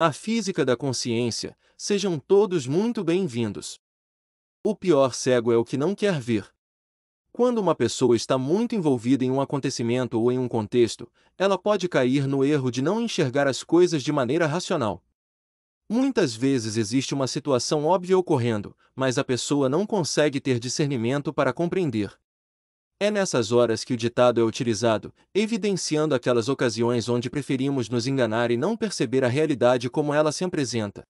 a física da consciência, sejam todos muito bem-vindos. O pior cego é o que não quer ver. Quando uma pessoa está muito envolvida em um acontecimento ou em um contexto, ela pode cair no erro de não enxergar as coisas de maneira racional. Muitas vezes existe uma situação óbvia ocorrendo, mas a pessoa não consegue ter discernimento para compreender. É nessas horas que o ditado é utilizado, evidenciando aquelas ocasiões onde preferimos nos enganar e não perceber a realidade como ela se apresenta.